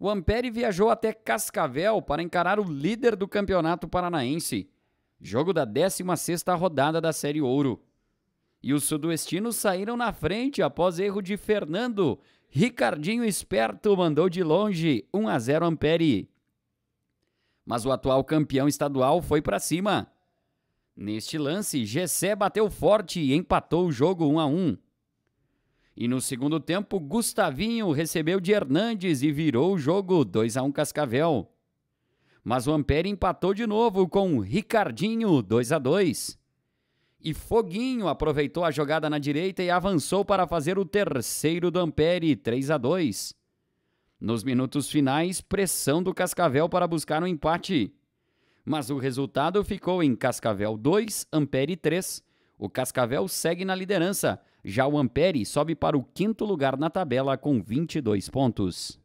o Ampere viajou até Cascavel para encarar o líder do Campeonato Paranaense, jogo da 16ª rodada da Série Ouro. E os sudoestinos saíram na frente após erro de Fernando. Ricardinho esperto mandou de longe 1 a 0 Ampere. Mas o atual campeão estadual foi para cima. Neste lance, Gessé bateu forte e empatou o jogo 1 a 1. E no segundo tempo, Gustavinho recebeu de Hernandes e virou o jogo 2 a 1 Cascavel. Mas o Ampere empatou de novo com Ricardinho 2 a 2. E Foguinho aproveitou a jogada na direita e avançou para fazer o terceiro do Ampere 3 a 2. Nos minutos finais, pressão do Cascavel para buscar um empate. Mas o resultado ficou em Cascavel 2, Ampere 3. O Cascavel segue na liderança já o Ampere sobe para o quinto lugar na tabela com 22 pontos.